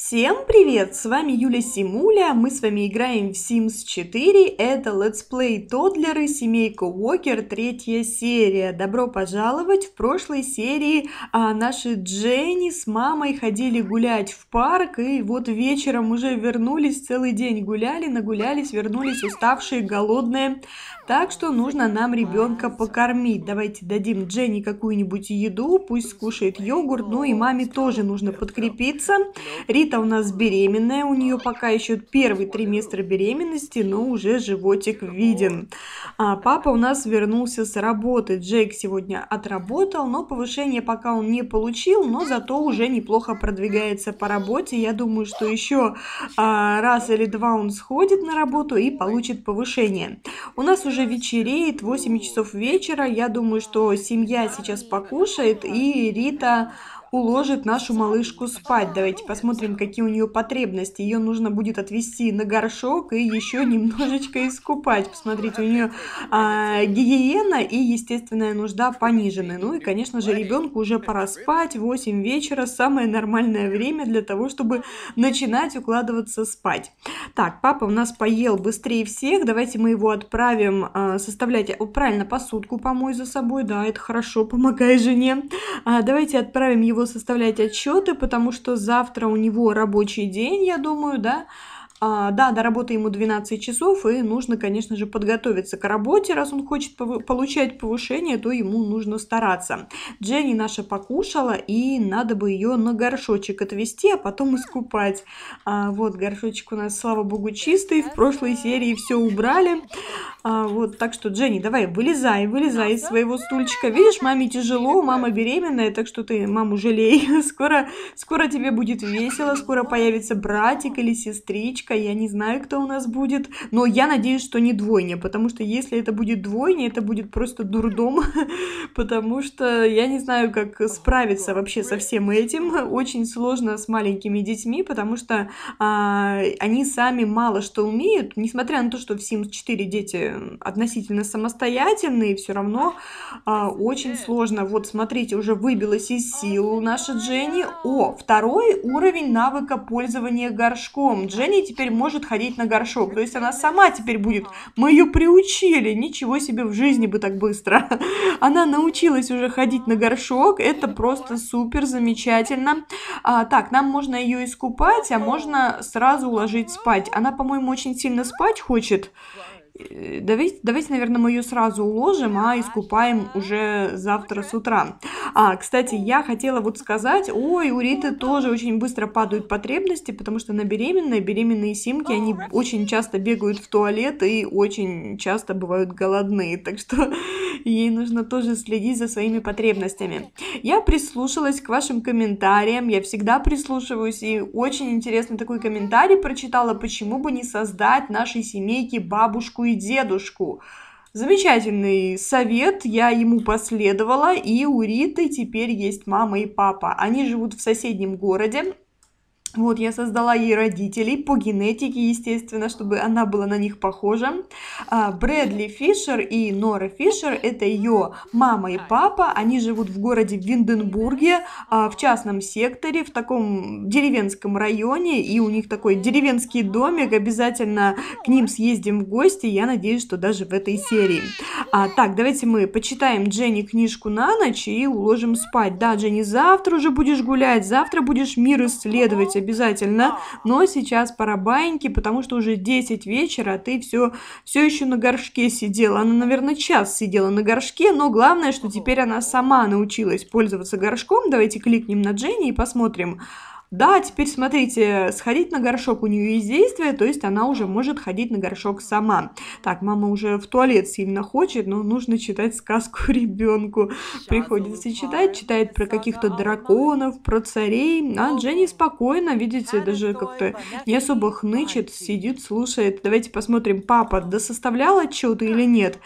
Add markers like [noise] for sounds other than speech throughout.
Всем привет! С вами Юля Симуля, мы с вами играем в Sims 4, это Let's Play Тодлеры, семейка Уокер, третья серия. Добро пожаловать! В прошлой серии а, наши Дженни с мамой ходили гулять в парк, и вот вечером уже вернулись, целый день гуляли, нагулялись, вернулись уставшие, голодные. Так что нужно нам ребенка покормить. Давайте дадим Дженни какую-нибудь еду, пусть скушает йогурт, ну и маме тоже нужно подкрепиться. Рит Рита у нас беременная, у нее пока еще первый триместр беременности, но уже животик виден. А папа у нас вернулся с работы. Джейк сегодня отработал, но повышение пока он не получил, но зато уже неплохо продвигается по работе. Я думаю, что еще а, раз или два он сходит на работу и получит повышение. У нас уже вечереет, 8 часов вечера. Я думаю, что семья сейчас покушает и Рита уложит нашу малышку спать. Давайте посмотрим, какие у нее потребности. Ее нужно будет отвести на горшок и еще немножечко искупать. Посмотрите, у нее а, гигиена и естественная нужда понижены. Ну и, конечно же, ребенку уже пора спать. 8 вечера самое нормальное время для того, чтобы начинать укладываться спать. Так, папа у нас поел быстрее всех. Давайте мы его отправим а, составлять... О, правильно, посудку помой за собой. Да, это хорошо, помогай жене. А, давайте отправим его него составлять отчеты, потому что завтра у него рабочий день, я думаю, да. А, да, до работы ему 12 часов, и нужно, конечно же, подготовиться к работе. Раз он хочет пов получать повышение, то ему нужно стараться. Дженни наша покушала, и надо бы ее на горшочек отвезти, а потом искупать. А, вот, горшочек у нас, слава богу, чистый. В прошлой серии все убрали. А, вот, так что, Дженни, давай, вылезай, вылезай из своего стульчика. Видишь, маме тяжело, мама беременная, так что ты маму жалей. [laughs] Скоро, скоро тебе будет весело, скоро появится братик или сестричка. Я не знаю, кто у нас будет, но я надеюсь, что не двойня, потому что если это будет двойня, это будет просто дурдом, [laughs] потому что я не знаю, как справиться вообще со всем этим. Очень сложно с маленькими детьми, потому что а, они сами мало что умеют, несмотря на то, что в Sims 4 дети относительно самостоятельные, все равно а, очень сложно. Вот, смотрите, уже выбилась из сил наша Дженни. О, второй уровень навыка пользования горшком. Дженни теперь может ходить на горшок. То есть она сама теперь будет. Мы ее приучили. Ничего себе в жизни бы так быстро. [laughs] Она научилась уже ходить на горшок. Это просто супер, замечательно. А, так, нам можно ее искупать, а можно сразу уложить спать. Она, по-моему, очень сильно спать хочет. Э, давайте, давайте, наверное, мы ее сразу уложим, а искупаем уже завтра с утра. А, кстати, я хотела вот сказать, ой, у Риты тоже очень быстро падают потребности, потому что на беременные, беременные симки, они очень часто бегают в туалет и очень часто бывают голодные, так что ей нужно тоже следить за своими потребностями. Я прислушалась к вашим комментариям, я всегда прислушиваюсь, и очень интересный такой комментарий прочитала, почему бы не создать нашей семейке бабушку и дедушку. Замечательный совет, я ему последовала, и у Риты теперь есть мама и папа. Они живут в соседнем городе, вот, я создала ей родителей по генетике, естественно, чтобы она была на них похожа. А, Брэдли Фишер и Нора Фишер – это ее мама и папа. Они живут в городе Винденбурге, а, в частном секторе, в таком деревенском районе. И у них такой деревенский домик. Обязательно к ним съездим в гости. Я надеюсь, что даже в этой серии. А, так, давайте мы почитаем Дженни книжку на ночь и уложим спать. Да, Дженни, завтра уже будешь гулять, завтра будешь мир исследовать обязательно. Но сейчас пора баньки, потому что уже 10 вечера, а ты все, все еще на горшке сидела. Она, наверное, час сидела на горшке, но главное, что теперь она сама научилась пользоваться горшком. Давайте кликнем на Дженни и посмотрим. Да, теперь смотрите, сходить на горшок у нее есть действие, то есть она уже может ходить на горшок сама. Так, мама уже в туалет сильно хочет, но нужно читать сказку [laughs] ребенку. Приходится читать, читает про каких-то драконов, про царей. А Дженни спокойно, видите, даже как-то не особо хнычет, сидит, слушает. Давайте посмотрим, папа, да составлял отчеты или нет?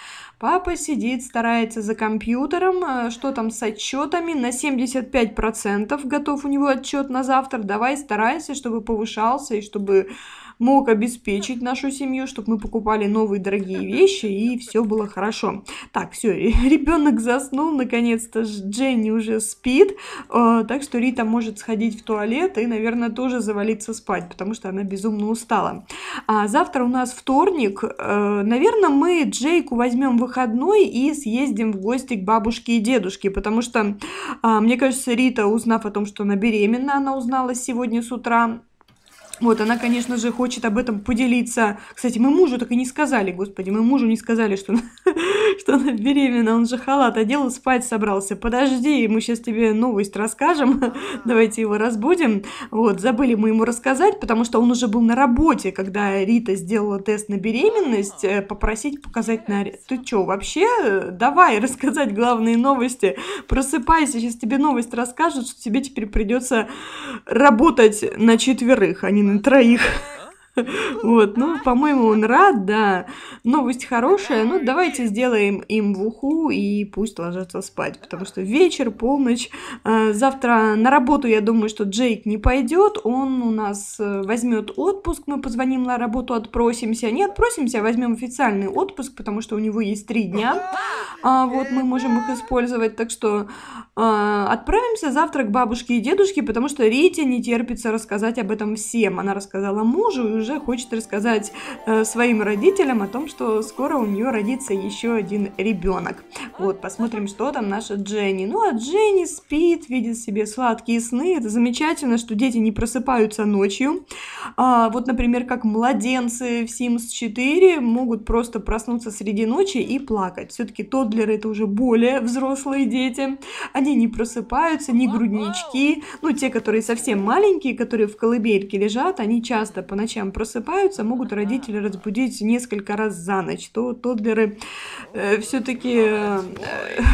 Папа сидит, старается за компьютером, э, что там с отчетами, на 75% готов у него отчет на завтра, давай старайся, чтобы повышался и чтобы мог обеспечить нашу семью, чтобы мы покупали новые дорогие вещи и все было хорошо. Так, все, ребенок заснул, наконец-то Дженни уже спит, э, так что Рита может сходить в туалет и, наверное, тоже завалиться спать, потому что она безумно устала. А завтра у нас вторник, э, наверное, мы Джейку возьмем выходной и съездим в гости к бабушке и дедушке, потому что, а, мне кажется, Рита, узнав о том, что она беременна, она узнала сегодня с утра, вот, она, конечно же, хочет об этом поделиться. Кстати, мы мужу так и не сказали, господи, мы мужу не сказали, что, [laughs] что она беременна. Он же халат одел спать собрался. Подожди, мы сейчас тебе новость расскажем. [laughs] Давайте его разбудим. Вот, забыли мы ему рассказать, потому что он уже был на работе, когда Рита сделала тест на беременность. Э, попросить показать на... Ты чё вообще? Э, давай [laughs] рассказать главные новости. Просыпайся, сейчас тебе новость расскажут, что тебе теперь придется работать на четверых, а не на троих. [laughs] Вот, ну, по-моему, он рад, да. Новость хорошая. Ну, давайте сделаем им в уху и пусть ложатся спать, потому что вечер, полночь. А, завтра на работу, я думаю, что Джейк не пойдет. Он у нас э, возьмет отпуск. Мы позвоним на работу, отпросимся. Не отпросимся, а возьмем официальный отпуск, потому что у него есть три дня. А вот мы можем их использовать. Так что а, отправимся завтра к бабушке и дедушке, потому что Рите не терпится рассказать об этом всем. Она рассказала мужу и уже хочет рассказать э, своим родителям о том, что скоро у нее родится еще один ребенок. Вот, посмотрим, что там наша Дженни. Ну, а Дженни спит, видит себе сладкие сны. Это замечательно, что дети не просыпаются ночью. А, вот, например, как младенцы в Sims 4 могут просто проснуться среди ночи и плакать. Все-таки тодлеры это уже более взрослые дети. Они не просыпаются, не груднички. Ну, те, которые совсем маленькие, которые в колыбельке лежат, они часто по ночам просыпаются, могут родители разбудить несколько раз за ночь, то тоддлеры э, все-таки э,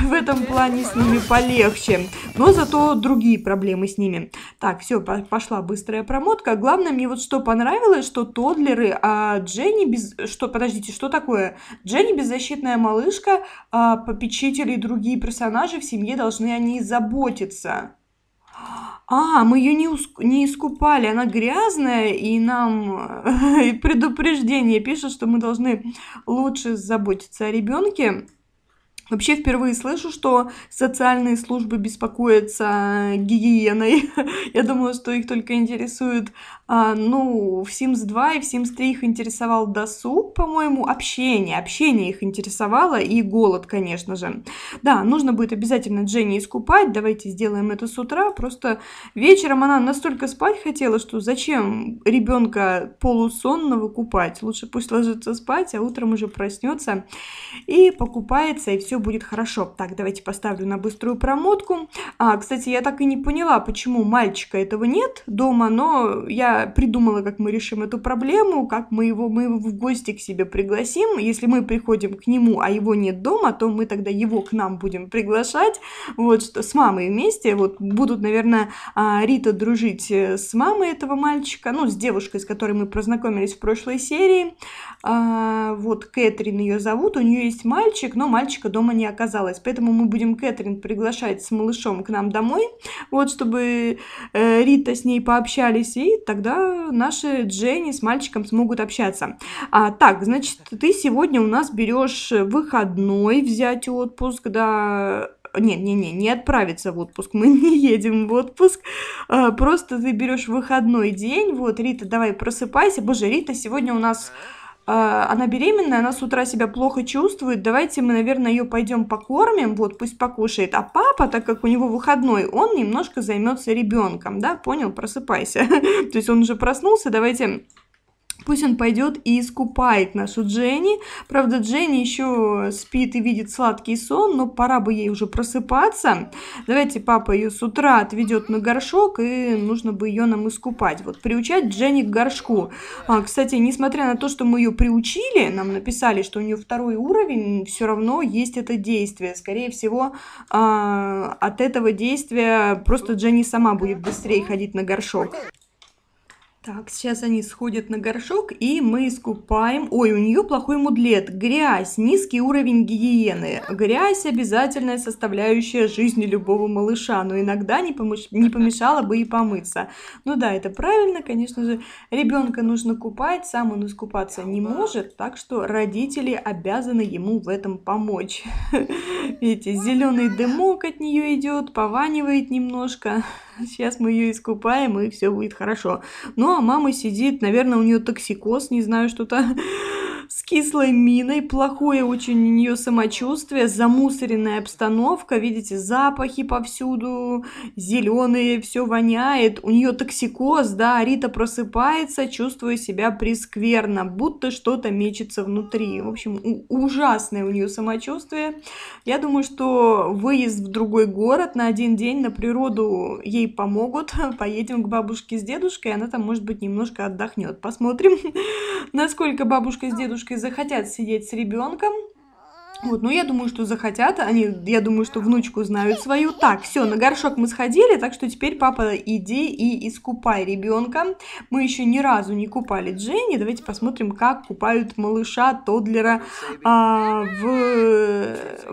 в этом плане с ними полегче. Но зато другие проблемы с ними. Так, все, пошла быстрая промотка. Главное, мне вот что понравилось, что тоддлеры, а Дженни без... Что, подождите, что такое? Дженни беззащитная малышка, а попечители и другие персонажи в семье должны о ней заботиться а, мы ее не, уск... не искупали, она грязная, и нам э, [laughs] предупреждение пишет, что мы должны лучше заботиться о ребенке. Вообще впервые слышу, что социальные службы беспокоятся гигиеной. [laughs] Я думала, что их только интересует. А, ну, в Sims 2 и в Sims 3 их интересовал досуг, по-моему, общение. Общение их интересовало и голод, конечно же. Да, нужно будет обязательно Дженни искупать. Давайте сделаем это с утра. Просто вечером она настолько спать хотела, что зачем ребенка полусонного купать? Лучше пусть ложится спать, а утром уже проснется и покупается, и все все будет хорошо. Так, давайте поставлю на быструю промотку. А, кстати, я так и не поняла, почему мальчика этого нет дома, но я придумала, как мы решим эту проблему, как мы его, мы его в гости к себе пригласим. Если мы приходим к нему, а его нет дома, то мы тогда его к нам будем приглашать. Вот, что с мамой вместе. Вот будут, наверное, а, Рита дружить э, с мамой этого мальчика, ну, с девушкой, с которой мы познакомились в прошлой серии. А, вот, Кэтрин ее зовут, у нее есть мальчик, но мальчика дома мама не оказалось, Поэтому мы будем Кэтрин приглашать с малышом к нам домой, вот, чтобы э, Рита с ней пообщались, и тогда наши Дженни с мальчиком смогут общаться. А, так, значит, ты сегодня у нас берешь выходной взять отпуск, да, нет, не, не, не отправиться в отпуск, мы [laughs] не едем в отпуск, а, просто ты берешь выходной день, вот, Рита, давай просыпайся, боже, Рита сегодня у нас а, она беременная, она с утра себя плохо чувствует, давайте мы, наверное, ее пойдем покормим, вот, пусть покушает. А папа, так как у него выходной, он немножко займется ребенком, да, понял, просыпайся. [laughs] То есть он уже проснулся, давайте Пусть он пойдет и искупает нашу Дженни. Правда, Дженни еще спит и видит сладкий сон, но пора бы ей уже просыпаться. Давайте папа ее с утра отведет на горшок, и нужно бы ее нам искупать. Вот приучать Дженни к горшку. А, кстати, несмотря на то, что мы ее приучили, нам написали, что у нее второй уровень, все равно есть это действие. Скорее всего, а, от этого действия просто Дженни сама будет быстрее ходить на горшок. Так, сейчас они сходят на горшок, и мы искупаем. Ой, у нее плохой мудлет. Грязь, низкий уровень гигиены. Грязь – обязательная составляющая жизни любого малыша, но иногда не, помеш... не помешала бы и помыться. Ну да, это правильно, конечно же. Ребенка нужно купать, сам он искупаться не может, так что родители обязаны ему в этом помочь. [laughs] Видите, зеленый дымок от нее идет, пованивает немножко. [laughs] сейчас мы ее искупаем, и все будет хорошо. Ну, а мама сидит, наверное, у нее токсикоз, не знаю, что-то [laughs] с кислой миной, плохое очень у нее самочувствие, замусоренная обстановка, видите, запахи повсюду, зеленые, все воняет, у нее токсикоз, да, Рита просыпается, чувствуя себя прискверно будто что-то мечется внутри. В общем, ужасное у нее самочувствие. Я думаю, что выезд в другой город на один день на природу ей помогут. [laughs] Поедем к бабушке с дедушкой, она там, может быть, немножко отдохнет. Посмотрим, [laughs] насколько бабушка с дедушкой а, матушки захотят сидеть с ребенком вот, ну я думаю, что захотят, они, я думаю, что внучку знают свою. Так, все, на горшок мы сходили, так что теперь, папа, иди и искупай ребенка. Мы еще ни разу не купали Дженни, давайте посмотрим, как купают малыша, тодлера а, в,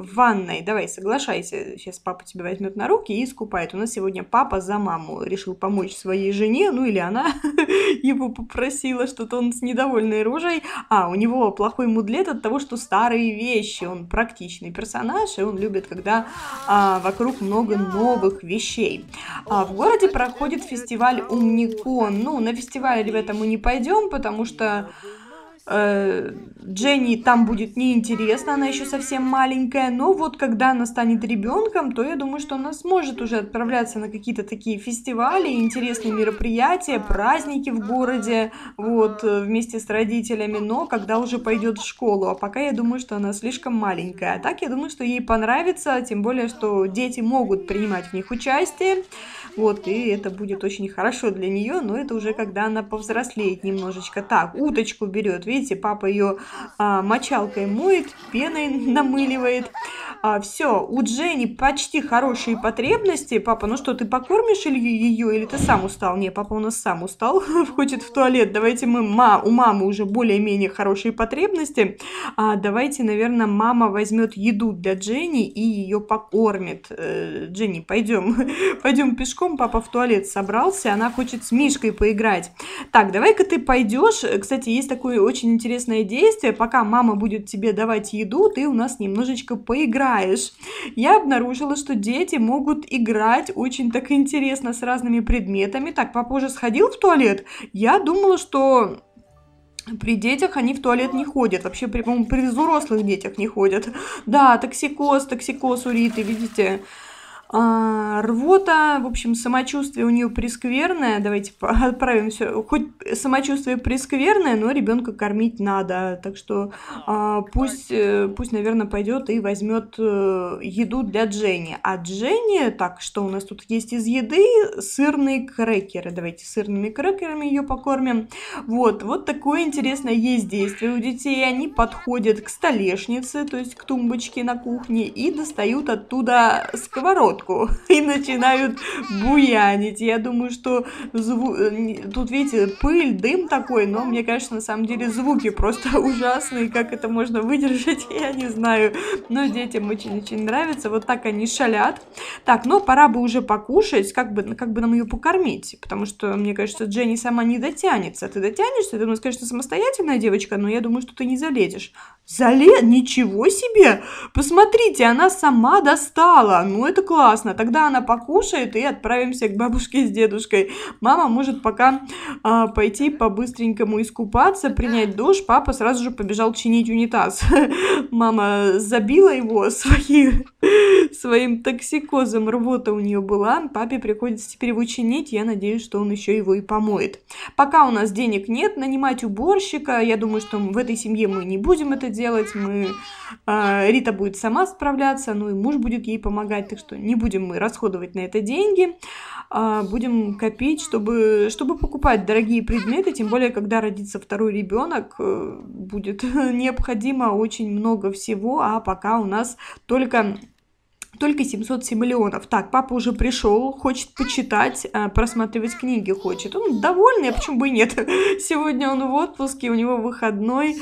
в ванной. Давай, соглашайся, сейчас папа тебя возьмет на руки и искупает. У нас сегодня папа за маму решил помочь своей жене, ну или она [laughs] его попросила, что-то он с недовольной рожей. А, у него плохой мудлет от того, что старые вещи, он практичный персонаж, и он любит, когда а, вокруг много новых вещей. А, в городе проходит фестиваль Умникон. Ну, на фестиваль, ребята, мы не пойдем, потому что... Э, Дженни там будет неинтересно, она еще совсем маленькая, но вот когда она станет ребенком, то я думаю, что она сможет уже отправляться на какие-то такие фестивали, интересные мероприятия, праздники в городе, вот, э, вместе с родителями, но когда уже пойдет в школу, а пока я думаю, что она слишком маленькая. А так я думаю, что ей понравится, тем более, что дети могут принимать в них участие. Вот, и это будет очень хорошо для нее, но это уже когда она повзрослеет немножечко. Так, уточку берет, видите, папа ее а, мочалкой моет, пеной [laughs] намыливает. А, все, у Дженни почти хорошие потребности. Папа, ну что, ты покормишь или ее, или ты сам устал? Не, папа у нас сам устал, [laughs] хочет в туалет. Давайте мы, ма, у мамы уже более-менее хорошие потребности. А, давайте, наверное, мама возьмет еду для Дженни и ее покормит. Э, Дженни, пойдем, [laughs] пойдем пешком мальчиком, папа в туалет собрался, она хочет с Мишкой поиграть. Так, давай-ка ты пойдешь. Кстати, есть такое очень интересное действие. Пока мама будет тебе давать еду, ты у нас немножечко поиграешь. Я обнаружила, что дети могут играть очень так интересно с разными предметами. Так, папа уже сходил в туалет? Я думала, что при детях они в туалет не ходят, вообще при, при взрослых детях не ходят. Да, токсикоз, токсикоз уриты, видите. А, рвота, в общем, самочувствие у нее прескверное. Давайте отправим все. Хоть самочувствие прескверное, но ребенка кормить надо. Так что а, пусть, э, пусть, наверное, пойдет и возьмет э, еду для Дженни. А Дженни, так, что у нас тут есть из еды? Сырные крекеры. Давайте сырными крекерами ее покормим. Вот, вот такое интересное есть действие у детей. Они подходят к столешнице, то есть к тумбочке на кухне, и достают оттуда сковородку водку [laughs] и начинают буянить. Я думаю, что зву... Э, тут, видите, пыль, дым такой, но мне кажется, на самом деле звуки просто [laughs] ужасные. Как это можно выдержать, [laughs] я не знаю. Но детям очень-очень нравится. Вот так они шалят. Так, но пора бы уже покушать, как бы, как бы нам ее покормить. Потому что, мне кажется, Дженни сама не дотянется. Ты дотянешься? Ты у нас, конечно, самостоятельная девочка, но я думаю, что ты не залезешь. Залез? Ничего себе! Посмотрите, она сама достала. Ну, это классно классно, тогда она покушает и отправимся к бабушке с дедушкой. Мама может пока а, пойти по-быстренькому искупаться, принять душ, папа сразу же побежал чинить унитаз. [laughs] Мама забила его свои, своим токсикозом, рвота у нее была, папе приходится теперь его чинить, я надеюсь, что он еще его и помоет. Пока у нас денег нет, нанимать уборщика, я думаю, что в этой семье мы не будем это делать, мы, э, Рита будет сама справляться, ну и муж будет ей помогать, так что не не будем мы расходовать на это деньги, а будем копить, чтобы, чтобы покупать дорогие предметы, тем более, когда родится второй ребенок, э, будет [laughs] необходимо очень много всего, а пока у нас только только 707 миллионов. Так, папа уже пришел, хочет почитать, э, просматривать книги хочет. Он довольный, а почему бы и нет? [laughs] Сегодня он в отпуске, у него выходной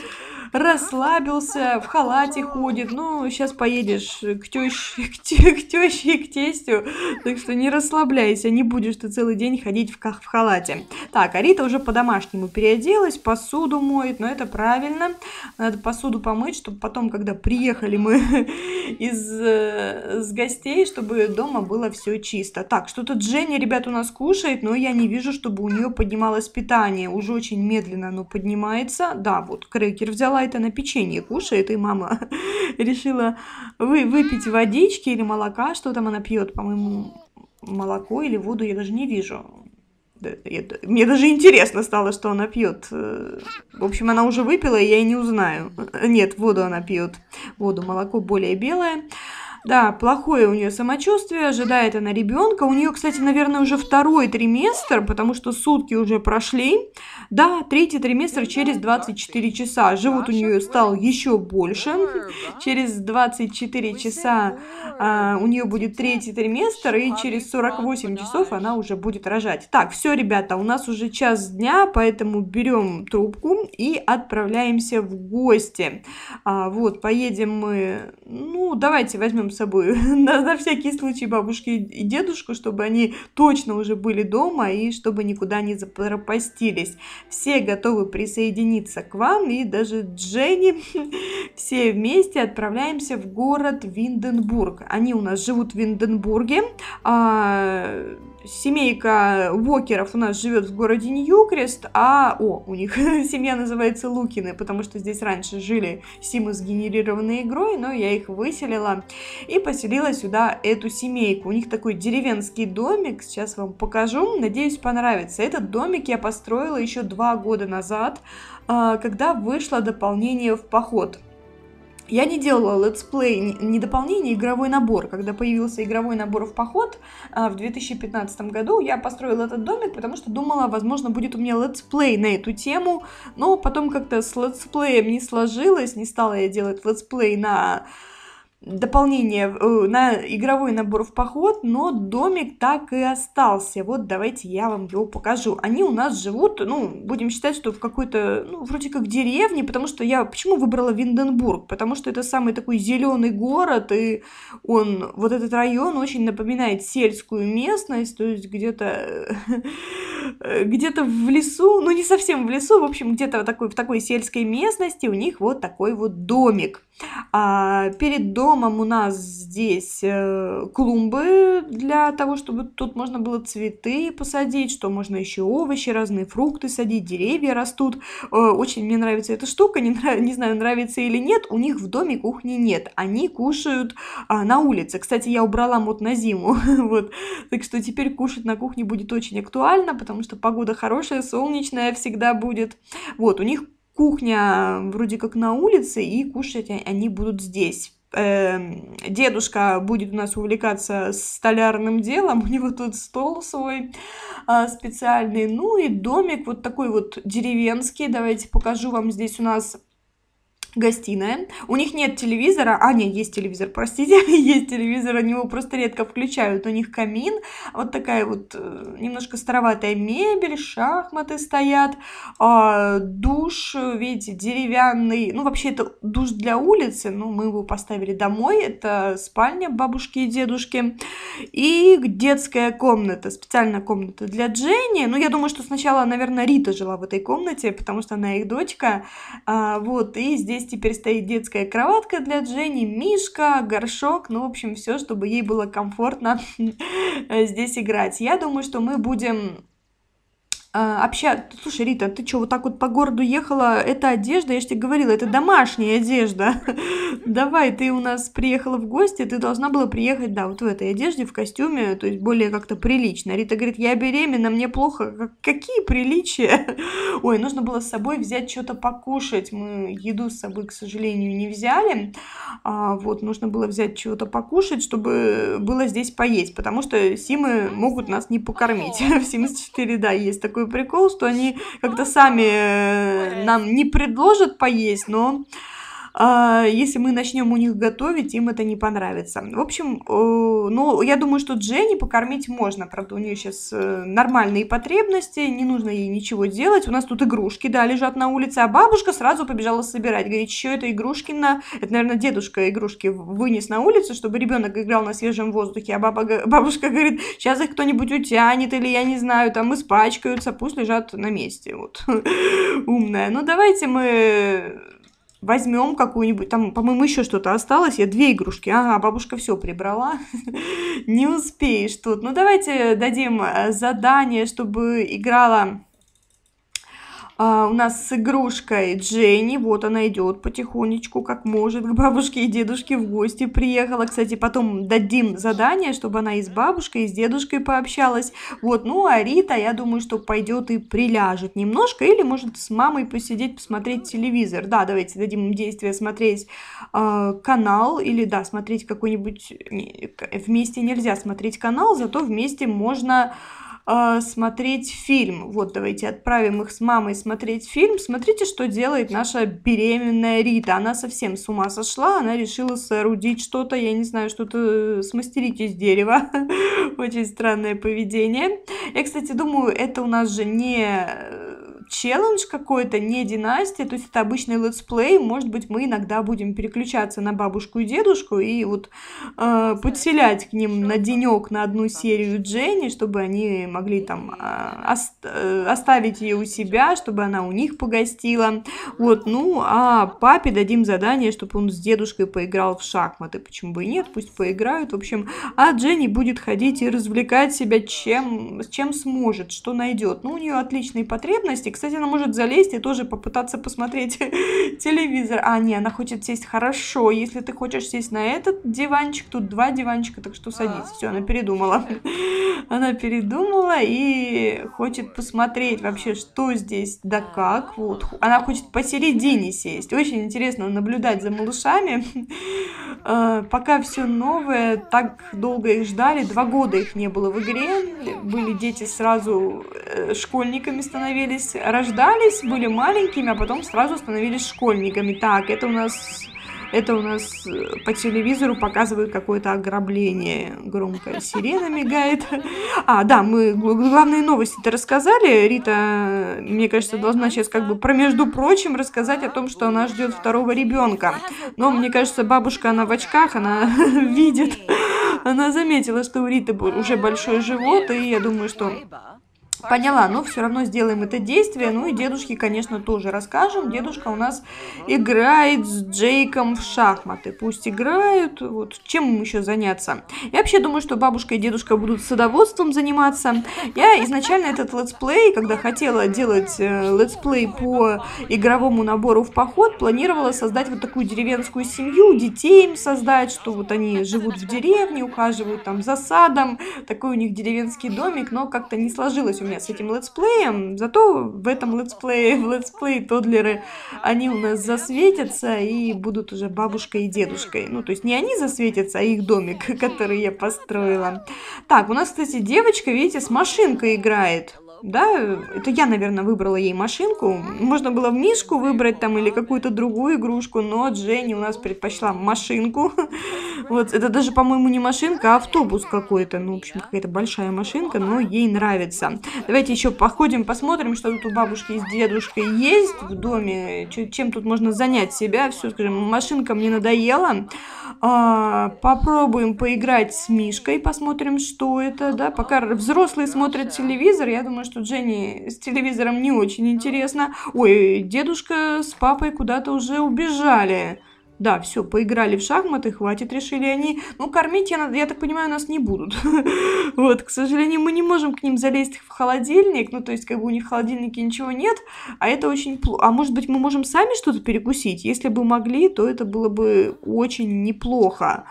расслабился, в халате ходит. Ну, сейчас поедешь к теще, [laughs] к, те, к теще и к тестю. Так что не расслабляйся, не будешь ты целый день ходить в, в халате. Так, Арита уже по-домашнему переоделась, посуду моет, но это правильно. Надо посуду помыть, чтобы потом, когда приехали мы [laughs] из, из э, гостей, чтобы дома было все чисто. Так, что-то Дженни, ребят, у нас кушает, но я не вижу, чтобы у нее поднималось питание. Уже очень медленно оно поднимается. Да, вот крекер взяла бывает, на печенье кушает, и мама [laughs] решила вы, выпить водички или молока, что там она пьет, по-моему, молоко или воду, я даже не вижу. Мне даже интересно стало, что она пьет. Э, в общем, она уже выпила, и я и не узнаю. Нет, воду она пьет. Воду, молоко более белое. Да, плохое у нее самочувствие, ожидает она ребенка. У нее, кстати, наверное, уже второй триместр, потому что сутки уже прошли. Да, третий триместр через 24 часа. Живут у нее стал еще больше. Через 24 часа а, у нее будет третий триместр, и через 48 часов она уже будет рожать. Так, все, ребята, у нас уже час дня, поэтому берем трубку и отправляемся в гости. А, вот, поедем мы... Ну, давайте возьмем с собой [laughs] на, на всякий случай бабушки и дедушку, чтобы они точно уже были дома и чтобы никуда не запропастились. Все готовы присоединиться к вам и даже Дженни. [laughs] Все вместе отправляемся в город Винденбург. Они у нас живут в Винденбурге. А семейка Вокеров у нас живет в городе Ньюкрест, а... О, у них [laughs] семья называется Лукины, потому что здесь раньше жили симы сгенерированной игрой, но я их выселила и поселила сюда эту семейку. У них такой деревенский домик, сейчас вам покажу, надеюсь понравится. Этот домик я построила еще два года назад, а, когда вышло дополнение в поход. Я не делала летсплей, не дополнение, а игровой набор. Когда появился игровой набор в поход а, в 2015 году, я построила этот домик, потому что думала, возможно, будет у меня летсплей на эту тему. Но потом как-то с летсплеем не сложилось, не стала я делать летсплей на дополнение э, на игровой набор в поход, но домик так и остался. Вот давайте я вам его покажу. Они у нас живут, ну, будем считать, что в какой-то, ну, вроде как деревне, потому что я почему выбрала Винденбург? Потому что это самый такой зеленый город, и он, вот этот район очень напоминает сельскую местность, то есть где-то [laughs] Э, где-то в лесу, ну не совсем в лесу, в общем, где-то такой, в такой сельской местности у них вот такой вот домик. А перед домом у нас здесь э, клумбы для того, чтобы тут можно было цветы посадить, что можно еще овощи, разные фрукты садить, деревья растут. Э, очень мне нравится эта штука, не, не знаю, нравится или нет, у них в доме кухни нет, они кушают а, на улице. Кстати, я убрала мод на зиму, [laughs] вот, так что теперь кушать на кухне будет очень актуально, потому потому что погода хорошая, солнечная всегда будет. Вот, у них кухня вроде как на улице, и кушать они будут здесь. Эм, дедушка будет у нас увлекаться столярным делом, у него тут стол свой а, специальный, ну и домик вот такой вот деревенский, давайте покажу вам здесь у нас гостиная. У них нет телевизора. А, нет, есть телевизор, простите. [laughs] есть телевизор, они его просто редко включают. У них камин, вот такая вот э, немножко староватая мебель, шахматы стоят, а, душ, видите, деревянный. Ну, вообще, это душ для улицы, ну, мы его поставили домой. Это спальня бабушки и дедушки. И детская комната, специальная комната для Дженни. Ну, я думаю, что сначала, наверное, Рита жила в этой комнате, потому что она их дочка. А, вот, и здесь здесь теперь стоит детская кроватка для Дженни, мишка, горшок, ну, в общем, все, чтобы ей было комфортно [laughs] здесь играть. Я думаю, что мы будем а, общаться. Слушай, Рита, ты что, вот так вот по городу ехала? Это одежда, я же тебе говорила, это домашняя одежда. [laughs] Давай, ты у нас приехала в гости, ты должна была приехать, да, вот в этой одежде, в костюме, то есть более как-то прилично. Рита говорит, я беременна, мне плохо. Какие приличия? [laughs] Ой, нужно было с собой взять что-то покушать. Мы еду с собой, к сожалению, не взяли. А, вот, нужно было взять чего-то покушать, чтобы было здесь поесть, потому что Симы могут нас не покормить. [laughs] В 74, да, есть такой такой прикол, что они как-то сами э, нам не предложат поесть, но а, если мы начнем у них готовить, им это не понравится. В общем, э, ну, я думаю, что Дженни покормить можно. Правда, у нее сейчас э, нормальные потребности, не нужно ей ничего делать. У нас тут игрушки, да, лежат на улице, а бабушка сразу побежала собирать. Говорит, что это игрушки на... Это, наверное, дедушка игрушки вынес на улицу, чтобы ребенок играл на свежем воздухе, а баба... бабушка говорит, сейчас их кто-нибудь утянет или, я не знаю, там испачкаются, пусть лежат на месте. Вот. [laughs] Умная. Ну, давайте мы возьмем какую-нибудь, там, по-моему, еще что-то осталось, я две игрушки, ага, бабушка все прибрала, [laughs] не успеешь тут. Ну, давайте дадим э, задание, чтобы играла а, у нас с игрушкой Дженни. Вот она идет потихонечку, как может, к бабушке и дедушке в гости приехала. Кстати, потом дадим задание, чтобы она и с бабушкой, и с дедушкой пообщалась. Вот, ну а Рита, я думаю, что пойдет и приляжет немножко. Или может с мамой посидеть, посмотреть телевизор. Да, давайте дадим им действие смотреть э, канал. Или да, смотреть какой-нибудь... Вместе нельзя смотреть канал, зато вместе можно... Можно а, смотреть фильм. Вот давайте отправим их с мамой смотреть фильм. Смотрите, что делает наша беременная Рита. Она совсем с ума сошла, она решила соорудить что-то, я не знаю, что-то э, смастерить из дерева. [laughs] Очень странное поведение. Я, кстати, думаю, это у нас же не э, челлендж какой-то, не династия, то есть это обычный летсплей, может быть, мы иногда будем переключаться на бабушку и дедушку и вот э, подселять к ним на денек на одну серию Дженни, чтобы они могли там а, э, оставить ее у себя, чтобы она у них погостила, вот, ну, а папе дадим задание, чтобы он с дедушкой поиграл в шахматы, почему бы и нет, пусть поиграют, в общем, а Дженни будет ходить и развлекать себя чем, чем сможет, что найдет, ну, у нее отличные потребности, кстати, кстати, она может залезть и тоже попытаться посмотреть [laughs] телевизор. А, не, она хочет сесть хорошо. Если ты хочешь сесть на этот диванчик, тут два диванчика, так что садись. Все, она передумала. [laughs] она передумала и хочет посмотреть вообще, что здесь, да как. Вот. Она хочет посередине сесть. Очень интересно наблюдать за малышами. [laughs] А, пока все новое, так долго их ждали. Два года их не было в игре. Были дети сразу э, школьниками становились, рождались, были маленькими, а потом сразу становились школьниками. Так, это у нас это у нас э, по телевизору показывают какое-то ограбление. Громко сирена мигает. А, да, мы главные новости-то рассказали. Рита, мне кажется, должна сейчас как бы про между прочим рассказать о том, что она ждет второго ребенка. Но, мне кажется, бабушка, она в очках, она [laughs] видит. Она заметила, что у Риты уже большой живот, и я думаю, что Поняла, но все равно сделаем это действие. Ну и дедушке, конечно, тоже расскажем. Дедушка у нас играет с Джейком в шахматы. Пусть играют. Вот чем им еще заняться? Я вообще думаю, что бабушка и дедушка будут садоводством заниматься. Я изначально этот летсплей, когда хотела делать э, летсплей по игровому набору в поход, планировала создать вот такую деревенскую семью, детей им создать, что вот они живут в деревне, ухаживают там за садом, такой у них деревенский домик, но как-то не сложилось у меня проблеме с этим летсплеем, зато в этом летсплее, в летсплее тодлеры, они у нас засветятся и будут уже бабушкой и дедушкой. Ну, то есть не они засветятся, а их домик, [laughs] который я построила. Так, у нас, кстати, девочка, видите, с машинкой играет да, это я, наверное, выбрала ей машинку. Можно было в мишку выбрать там или какую-то другую игрушку, но Дженни у нас предпочла машинку. [laughs] Вот, это даже, по-моему, не машинка, а автобус какой-то. Ну, в общем, какая-то большая машинка, но ей нравится. Давайте еще походим, посмотрим, что тут у бабушки с дедушкой есть в доме. Чем тут можно занять себя? Все, скажем, машинка мне надоела. А, попробуем поиграть с Мишкой, посмотрим, что это, да. Пока взрослые смотрят телевизор, я думаю, что Дженни с телевизором не очень интересно. Ой, дедушка с папой куда-то уже убежали. Да, все, поиграли в шахматы, хватит, решили они. Ну, кормить, я, я так понимаю, нас не будут. [laughs] Вот, к сожалению, мы не можем к ним залезть в холодильник, ну, то есть, как бы у них в холодильнике ничего нет, а это очень плохо. А может быть, мы можем сами что-то перекусить? Если бы могли, то это было бы очень неплохо.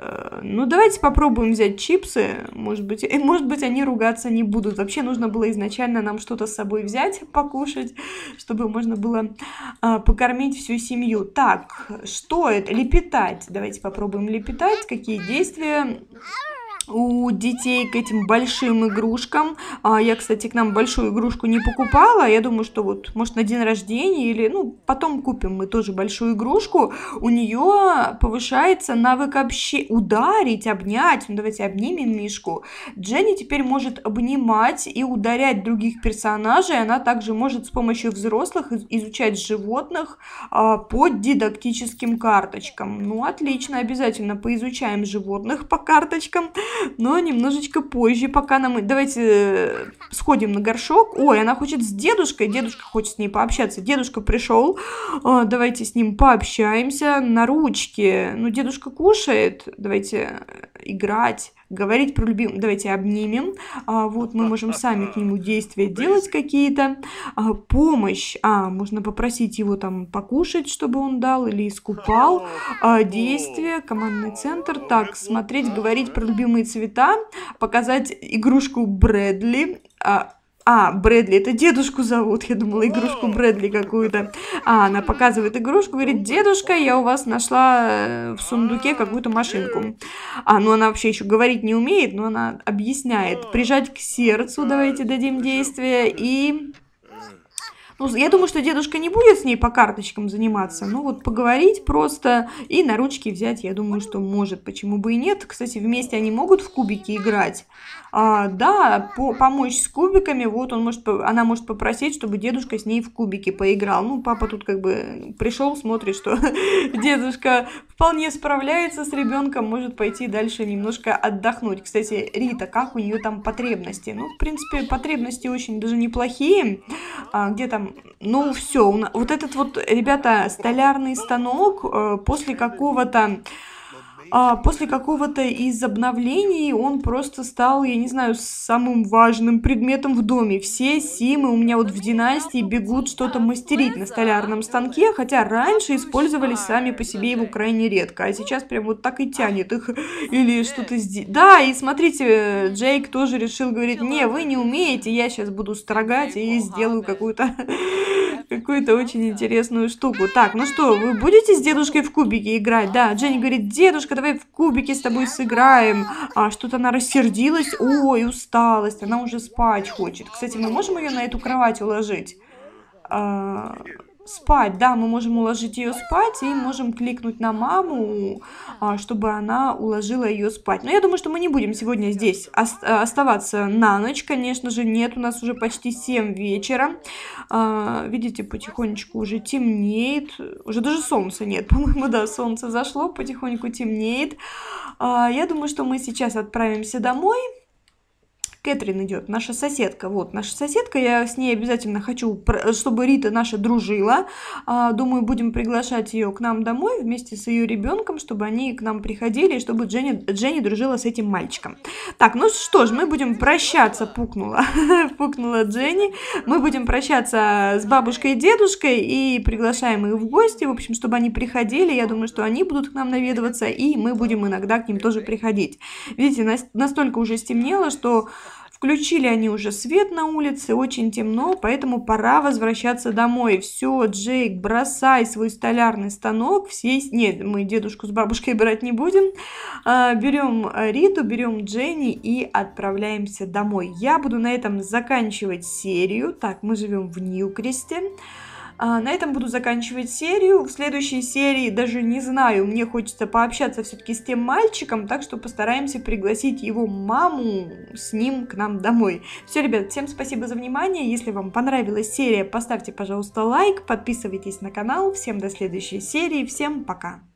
Э, ну, давайте попробуем взять чипсы. Может быть, и, э, может быть, они ругаться не будут. Вообще нужно было изначально нам что-то с собой взять, [laughs] покушать, чтобы можно было а, покормить всю семью. Так, что это? Лепетать. Давайте попробуем лепетать. Какие действия? у детей к этим большим игрушкам. а Я, кстати, к нам большую игрушку не покупала. Я думаю, что вот, может, на день рождения или, ну, потом купим мы тоже большую игрушку. У нее повышается навык вообще ударить, обнять. Ну, давайте обнимем Мишку. Дженни теперь может обнимать и ударять других персонажей. Она также может с помощью взрослых изучать животных а, по дидактическим карточкам. Ну, отлично, обязательно поизучаем животных по карточкам но немножечко позже, пока нам... Давайте э, сходим на горшок. Ой, она хочет с дедушкой, дедушка хочет с ней пообщаться. Дедушка пришел, э, давайте с ним пообщаемся на ручке. Ну, дедушка кушает, давайте э, играть говорить про любимого. Давайте обнимем. А, вот мы можем сами к нему действия [laughs] делать какие-то. А, помощь. А, можно попросить его там покушать, чтобы он дал или искупал. А, действия, командный центр. Так, смотреть, говорить про любимые цвета. Показать игрушку Брэдли. А, а, Брэдли, это дедушку зовут. Я думала, игрушку Брэдли какую-то. А, она показывает игрушку, говорит, дедушка, я у вас нашла э, в сундуке какую-то машинку. А, ну она вообще еще говорить не умеет, но она объясняет. Прижать к сердцу, давайте дадим действие, и... Ну, я думаю, что дедушка не будет с ней по карточкам заниматься, ну вот поговорить просто и на ручки взять, я думаю, что может, почему бы и нет. Кстати, вместе они могут в кубики играть, а, да, по, помочь с кубиками, вот он может, она может попросить, чтобы дедушка с ней в кубики поиграл. Ну, папа тут как бы пришел, смотрит, что [laughs] дедушка вполне справляется с ребенком, может пойти дальше немножко отдохнуть. Кстати, Рита, как у нее там потребности? Ну, в принципе, потребности очень даже неплохие. А, где там, ну, все, вот этот вот, ребята, столярный станок э, после какого-то а после какого-то из обновлений он просто стал, я не знаю, самым важным предметом в доме. Все симы у меня вот в династии бегут что-то мастерить на столярном станке, хотя раньше использовались сами по себе его крайне редко, а сейчас прям вот так и тянет их [laughs] или что-то здесь. Да, и смотрите, Джейк тоже решил, говорить, не, вы не умеете, я сейчас буду строгать и сделаю какую-то [laughs] какую-то очень интересную штуку. Так, ну что, вы будете с дедушкой в кубики играть? Да, Дженни говорит, дедушка, давай в кубики с тобой сыграем. А что-то она рассердилась. Ой, усталость, она уже спать хочет. Кстати, мы можем ее на эту кровать уложить? А, спать. Да, мы можем уложить ее спать и можем кликнуть на маму, а, чтобы она уложила ее спать. Но я думаю, что мы не будем сегодня здесь э, оставаться на ночь. Конечно же, нет, у нас уже почти 7 вечера. А, видите, потихонечку уже темнеет. Уже даже солнца нет, [laughs] по-моему, да, солнце зашло, потихоньку темнеет. А, я думаю, что мы сейчас отправимся домой. Кэтрин идет, наша соседка. Вот, наша соседка, я с ней обязательно хочу, чтобы Рита наша дружила. А, думаю, будем приглашать ее к нам домой вместе с ее ребенком, чтобы они к нам приходили, и чтобы Дженни, Дженни дружила с этим мальчиком. Так, ну что ж, мы будем прощаться, пукнула, [laughs] пукнула Дженни. Мы будем прощаться с бабушкой и дедушкой и приглашаем их в гости, в общем, чтобы они приходили. Я думаю, что они будут к нам наведываться, и мы будем иногда к ним тоже приходить. Видите, настолько уже стемнело, что Включили они уже свет на улице, очень темно, поэтому пора возвращаться домой. Все, Джейк, бросай свой столярный станок. Все... Нет, мы дедушку с бабушкой брать не будем. А, берем э, Риту, берем Дженни и отправляемся домой. Я буду на этом заканчивать серию. Так, мы живем в Ньюкресте. А, на этом буду заканчивать серию. В следующей серии даже не знаю, мне хочется пообщаться все-таки с тем мальчиком, так что постараемся пригласить его маму с ним к нам домой. Все, ребят, всем спасибо за внимание. Если вам понравилась серия, поставьте, пожалуйста, лайк, подписывайтесь на канал. Всем до следующей серии. Всем пока!